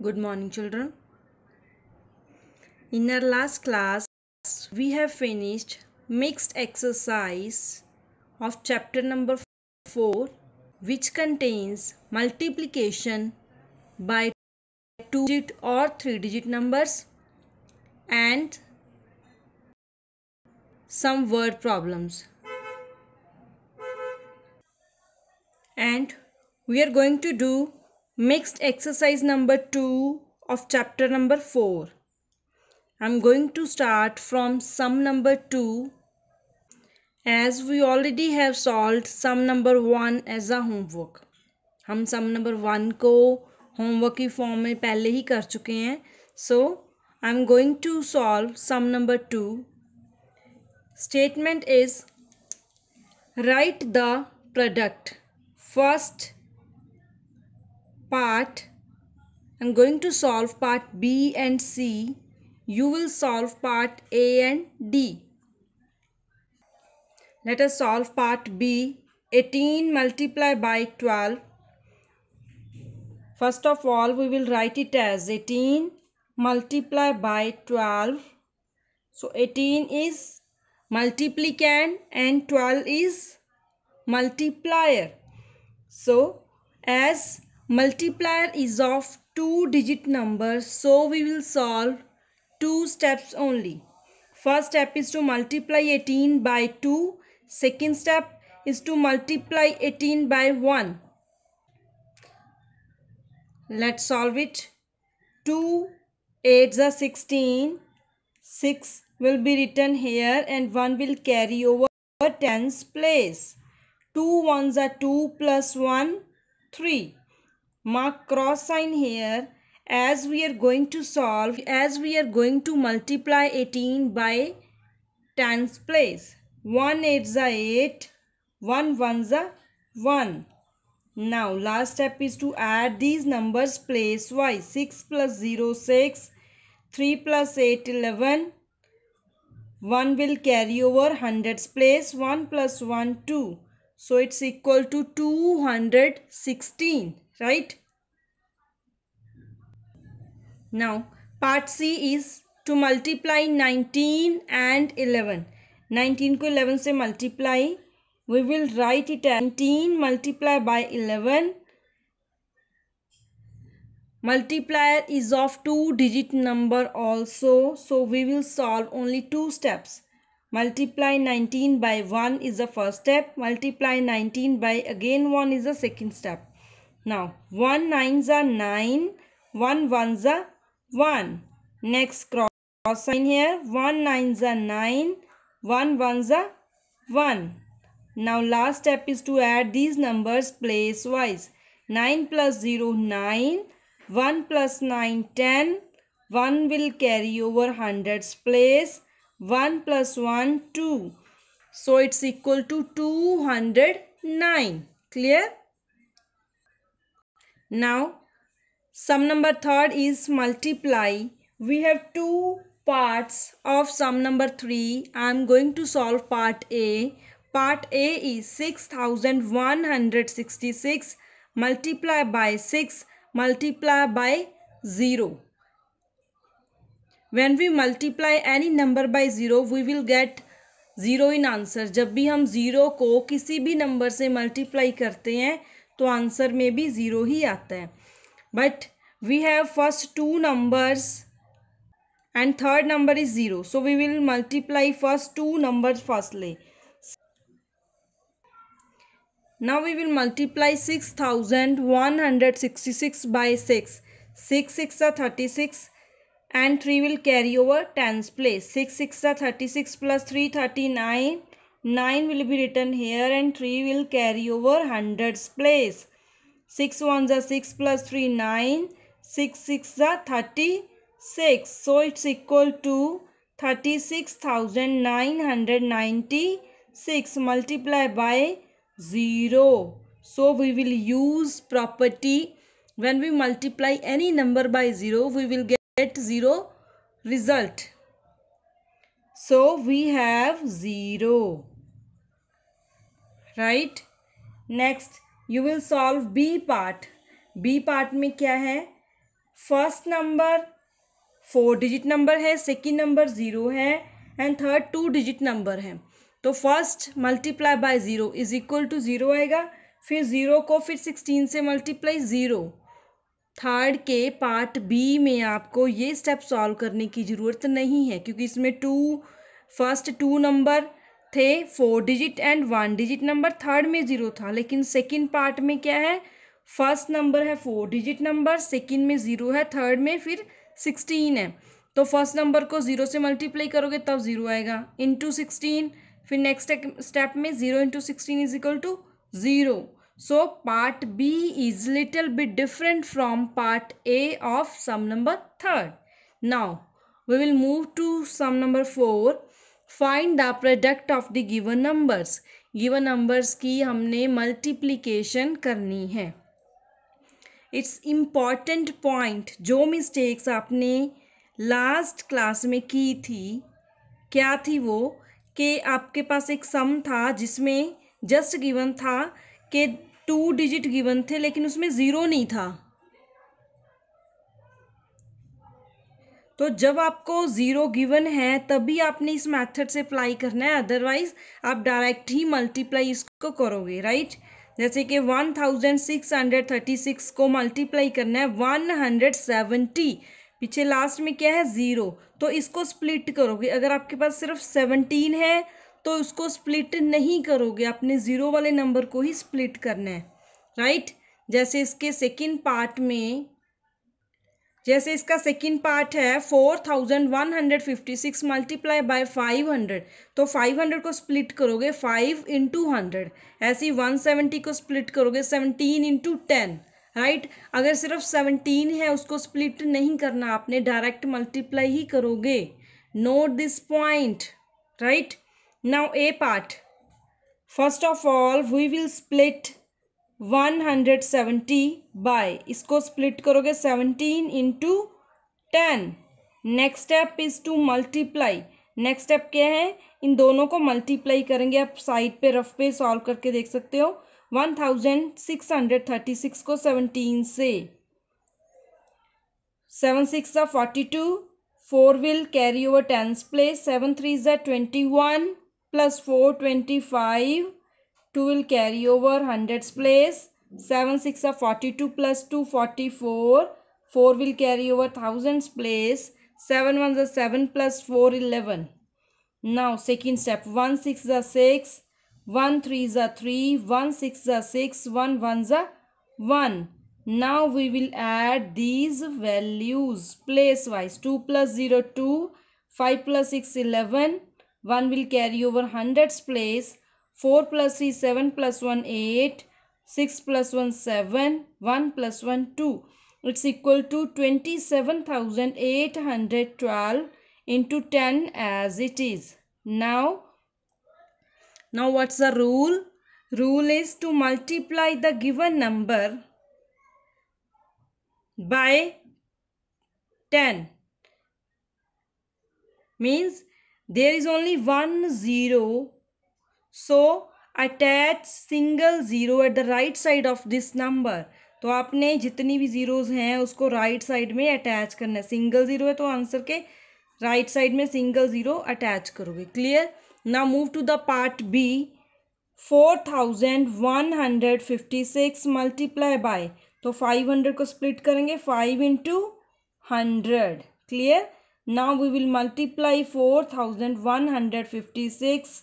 Good morning children. In our last class, we have finished mixed exercise of chapter number 4 which contains multiplication by 2 digit or 3 digit numbers and some word problems. And we are going to do mixed exercise number 2 of chapter number 4 i'm going to start from sum number 2 as we already have solved sum number 1 as a homework हम sum number one को homework की form में पहले ही कर चुके हैं so I am going to solve sum number two statement is right the product first part I'm going to solve part B and C you will solve part A and D let us solve part B 18 multiplied by 12 first of all we will write it as 18 multiplied by 12 so 18 is multiplicand and 12 is multiplier so as multiplier is of two digit number so we will solve two steps only first step is to multiply 18 by 2 second step is to multiply 18 by 1 let's solve it 2 8s are 16 6 will be written here and 1 will carry over tens place 2 ones are 2 plus 1 3 mark cross sign here as we are going to solve as we are going to multiply 18 by tens place 1 8 is 8 1 1 is 1 now last step is to add these numbers place wise 6 plus 0 6 3 plus 8 11 1 will carry over hundreds place 1 plus 1 2 so it's equal to 216 right now part c is to multiply 19 and 11 19 को 11 say multiply we will write it as 19 multiply by 11 multiplier is of two digit number also so we will solve only two steps multiply 19 by 1 is the first step multiply 19 by again 1 is the second step now, 1 nines are 9, 1 ones are 1. Next cross, cross sign here. 1 nines are 9, 1 ones are 1. Now last step is to add these numbers place wise. 9 plus 0 9, 1 plus 9 10, 1 will carry over hundreds place, 1 plus 1 2. So it's equal to 209. Clear? Now, sum number third is multiply. We have two parts of sum number 3. I am going to solve part A. Part A is 6166 multiply by 6 multiply by 0. When we multiply any number by 0, we will get zero in answer जब भी हम zero को किसी भी number से multiply करते हैं तो आंसर में भी ज़ीरो ही आता है but we have first two numbers and third number is zero so we will multiply first two number firstly now we will multiply six thousand one hundred sixty six by six six six ah thirty six and three will carry over tens place six six ah thirty six plus three thirty nine 9 will be written here and 3 will carry over hundreds place. 6 ones are 6 plus 3 9. 6 6 are 36. So it's equal to 36,996 multiplied by 0. So we will use property when we multiply any number by 0 we will get 0 result. So we have zero Right? Next, you will solve B part. B part में क्या है first number four digit number है second number zero है and third two digit number है तो first multiply by zero is equal to zero आएगा फिर zero को फिर सिक्सटीन से मल्टीप्लाई ज़ीरो थर्ड के पार्ट बी में आपको ये स्टेप सॉल्व करने की ज़रूरत नहीं है क्योंकि इसमें टू फर्स्ट टू नंबर थे four digit and one digit number third में ज़ीरो था लेकिन सेकेंड पार्ट में क्या है फर्स्ट नंबर है फोर डिजिट नंबर सेकेंड में ज़ीरो है थर्ड में फिर सिक्सटीन है तो फर्स्ट नंबर को ज़ीरो से मल्टीप्लाई करोगे तब ज़ीरो आएगा इंटू सिक्सटीन फिर नेक्स्ट स्टेप में zero into sixteen is equal to zero so part B is little bit different from part A of sum number third now we will move to sum number four find the product of the given numbers given numbers की हमने multiplication करनी है it's important point जो mistakes आपने last class में की थी क्या थी वो कि आपके पास एक सम था जिसमें जस्ट गिवन था कि टू डिजिट गिवन थे लेकिन उसमें ज़ीरो नहीं था तो जब आपको ज़ीरो गिवन है तभी आपने इस मेथड से अप्लाई करना है अदरवाइज आप डायरेक्ट ही मल्टीप्लाई इसको करोगे राइट जैसे कि one thousand six hundred thirty six को मल्टीप्लाई करना है वन हंड्रेड सेवेंटी पीछे लास्ट में क्या है ज़ीरो तो इसको स्प्लिट करोगे अगर आपके पास सिर्फ सेवनटीन है तो उसको स्प्लिट नहीं करोगे अपने ज़ीरो वाले नंबर को ही स्प्लिट करना है राइट जैसे इसके सेकेंड पार्ट में जैसे इसका सेकंड पार्ट है four thousand one hundred fifty six multiply by five hundred तो फाइव हंड्रेड को स्प्लिट करोगे फाइव इंटू हंड्रेड ऐसे ही वन सेवेंटी को स्प्लिट करोगे सेवनटीन इंटू टेन राइट अगर सिर्फ सेवनटीन है उसको स्प्लिट नहीं करना आपने डायरेक्ट मल्टीप्लाई ही करोगे note this point right now A part first of all we will split one hundred seventy by इसको स्प्लिट करोगे seventeen into ten next step is to multiply next step क्या है इन दोनों को मल्टीप्लाई करेंगे आप साइड पे रफ पे सॉल्व करके देख सकते हो one thousand six hundred thirty six को सेवनटीन से सेवन सिक्स ज़ा forty two four will carry over tens place seven three ज़ा twenty one plus four twenty five 2 will carry over hundreds place. 7 6 are 42 plus 2 44. 4 will carry over thousands place. 7 1 is 7 plus 4 11. Now second step 1 6 is 6. 1 3 is 3. 1 6 is 6. 1 1 is 1. Now we will add these values place wise. 2 plus 0 2. 5 plus 6 11. 1 will carry over hundreds place. 4 plus 3, 7 plus 1, 8. 6 plus 1, 7. 1 plus 1, 2. It's equal to 27,812 into 10 as it is. Now, now what's the rule? Rule is to multiply the given number by 10 means there is only one zero so attach single zero at the right side of this number तो आपने जितनी भी zeros हैं उसको right side में attach करना है single zero है तो आंसर के राइट साइड में सिंगल ज़ीरो अटैच करोगे क्लियर ना move to the part B four thousand one hundred fifty six multiply by तो फाइव हंड्रेड को स्प्लिट करेंगे five into hundred clear now we will multiply four thousand one hundred fifty six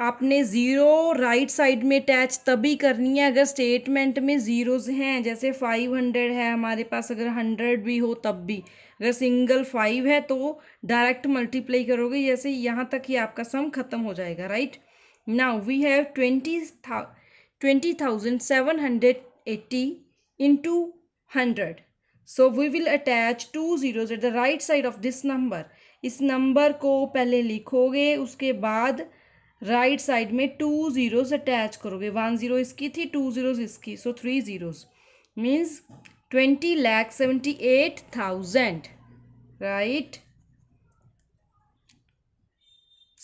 आपने zero right side में attach तभी करनी है अगर statement में ज़ीरोज़ हैं जैसे फाइव हंड्रेड है हमारे पास अगर हंड्रेड भी हो तब भी अगर सिंगल फाइव है तो डायरेक्ट मल्टीप्लाई करोगे जैसे यहाँ तक ही आपका सम खत्म हो जाएगा right now we have twenty था twenty thousand seven hundred eighty into hundred so we will attach two zeros at the right side of this number इस नंबर को पहले लिखोगे उसके बाद राइट right साइड में टू ज़ीरोज़ अटैच करोगे one zero इसकी थी टू ज़ीरोज़ इसकी so three zeros means twenty lakh seventy eight thousand right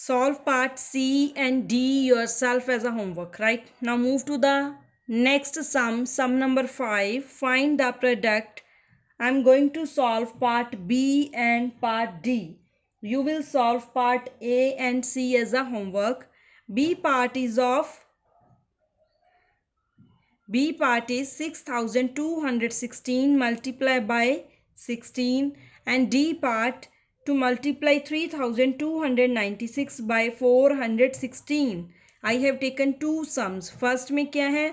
solve part C and D yourself as a homework right now move to the next sum sum number five find the product I am going to solve part B and part D you will solve part A and C as a homework. B part is of B part is 6216 multiplied by 16 and D part to multiply 3296 by 416. I have taken two sums first में क्या है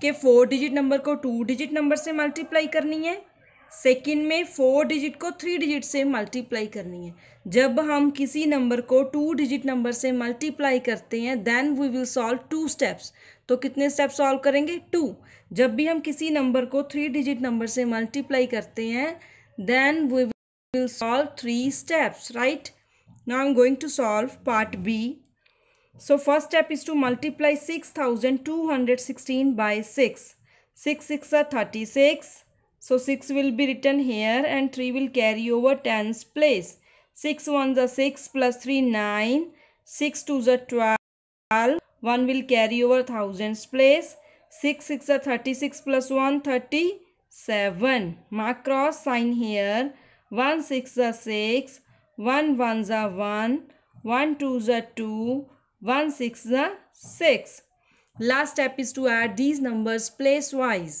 कि four digit number को two digit number से multiply करनी है second में four digit को थ्री डिजिट से मल्टीप्लाई करनी है जब हम किसी नंबर को टू डिजिट नंबर से मल्टीप्लाई करते हैं then we will solve two steps तो कितने स्टेप सॉल्व करेंगे टू जब भी हम किसी नंबर को थ्री डिजिट नंबर से मल्टीप्लाई करते हैं then we will solve three steps right now I am going to solve part B so first step is to multiply six thousand two hundred sixteen by six six six thirty six So 6 will be written here and 3 will carry over 10's place. 6 ones are 6 plus 3 9. 6 twos are 12. 1 will carry over 1000's place. 6 6 are 36 plus 1 37. Mark cross sign here. 1 6 are 6. 1 ones are 1. 1 twos are 2. 1 6 are 6. Last step is to add these numbers place wise.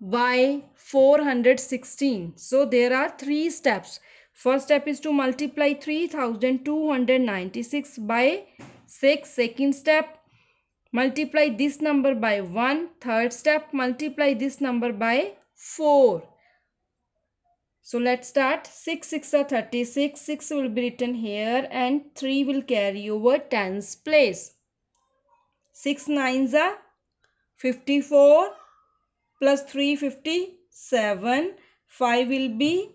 by 416 so there are three steps first step is to multiply 3296 by 6 second step multiply this number by 1 third step multiply this number by 4 so let's start 6 6 are 36 6 will be written here and 3 will carry over tens place 6 9s are 54 plus 357. 5 will be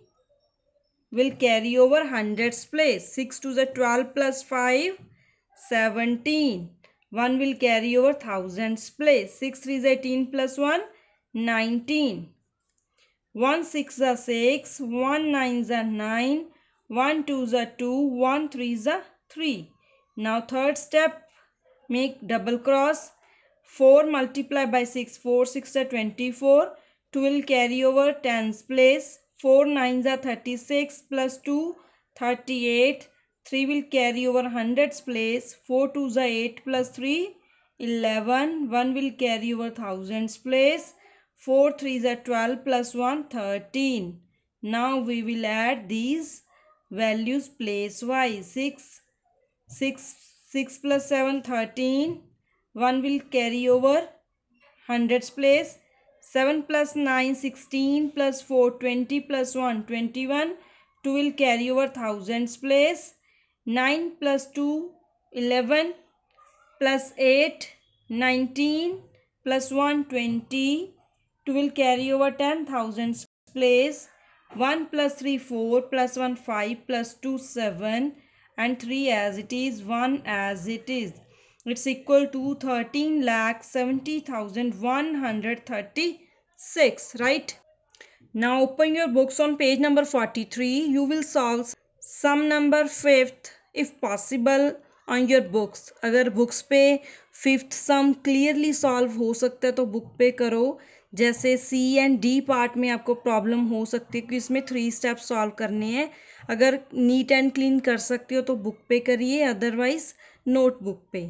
will carry over hundreds place. 6 to the 12 plus 5, 17. 1 will carry over thousands place. 6 3 is 18 plus 1, 19. 1 6 is 6, 1 9 is 9, 1 2 is 2, 1 3 is 3. Now third step, make double cross 4 multiplied by 6, 4 6 are 24, 2 will carry over tens place, 4 nines are 36 plus 2, 38, 3 will carry over hundreds place, 4 twos are 8 plus 3, 11, 1 will carry over thousands place, 4 threes are 12 plus 1, 13. Now we will add these values place wise. 6, 6, 6 plus 7, 13. 1 will carry over hundreds place 7 plus 9 16 plus 4 20 plus 1 21 2 will carry over thousands place 9 plus 2 11 plus 8 19 plus 1 20 2 will carry over 10 thousands place 1 plus 3 4 plus 1 5 plus 2 7 and 3 as it is 1 as it is it's equal to thirteen seventy thousand one hundred thirty six right now open your books on page number forty three you will solve sum number fifth if possible on your books अगर books पे fifth sum clearly solve हो सकता है तो book पे करो जैसे सी and D part में आपको प्रॉब्लम हो सकती है क्योंकि इसमें थ्री स्टेप सॉल्व करने हैं अगर नीट एंड क्लीन कर सकते हो तो बुक पे करिए अदरवाइज नोटबुक पे